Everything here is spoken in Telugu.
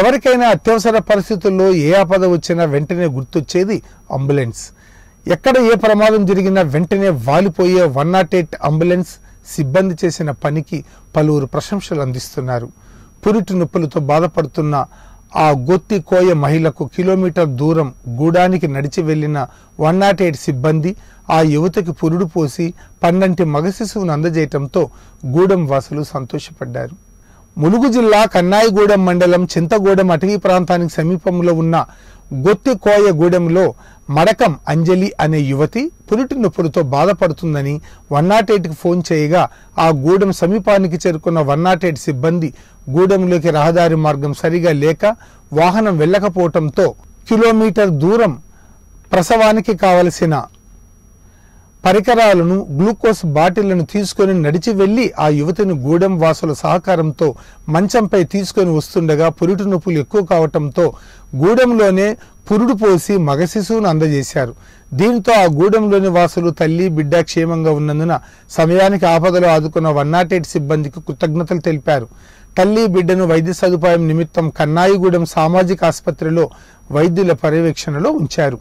ఎవరికైనా అత్యవసర పరిస్థితుల్లో ఏ ఆపద వచ్చినా వెంటనే గుర్తొచ్చేది అంబులెన్స్ ఎక్కడ ఏ ప్రమాదం జరిగినా వెంటనే వాలిపోయే వన్ నాట్ ఎయిట్ అంబులెన్స్ సిబ్బంది చేసిన పనికి పలువురు ప్రశంసలు అందిస్తున్నారు పురిటి నొప్పులతో బాధపడుతున్న ఆ గొత్తి కోయ మహిళకు కిలోమీటర్ దూరం గూడానికి నడిచి వెళ్లిన వన్ నాట్ ఎయిట్ సిబ్బంది ఆ యువతకి పురుడు పోసి పన్నంటి మగ శిశువును అందజేయటంతో గూడెం వాసులు సంతోషపడ్డారు ములుగు జిల్లా కన్నాయిగూడెం మండలం చింతగూడెం అటవీ ప్రాంతానికి సమీపంలో ఉన్న గొత్తికోయగూడెంలో మడకం అంజలి అనే యువతి పురిటి నొప్పులతో బాధపడుతుందని వన్ నాట్ ఎయిట్కి ఫోన్ చేయగా ఆ గూడెం సమీపానికి చేరుకున్న వన్ నాట్ ఎయిట్ సిబ్బంది గూడెంలోకి రహదారి మార్గం సరిగా లేక వాహనం వెళ్ళకపోవటంతో కిలోమీటర్ దూరం ప్రసవానికి కావలసిన పరికరాలను గ్లూకోజ్ బాటిళ్లను తీసుకుని నడిచి వెళ్లి ఆ యువతిని గూడెం వాసుల సహకారంతో మంచంపై తీసుకొని వస్తుండగా పురుటు నొప్పులు ఎక్కువ కావటంతో గూడెంలోనే పురుడు పోసి మగ శిశువును అందజేశారు దీంతో ఆ గూడెంలోని వాసులు తల్లి బిడ్డ క్షేమంగా ఉన్నందున సమయానికి ఆపదలో ఆదుకున్న వన్ నాట్ ఎయిట్ సిబ్బందికి కృతజ్ఞతలు తెలిపారు తల్లి బిడ్డను వైద్య సదుపాయం నిమిత్తం కన్నాయిగూడెం సామాజిక ఆసుపత్రిలో వైద్యుల పర్యవేక్షణలో ఉంచారు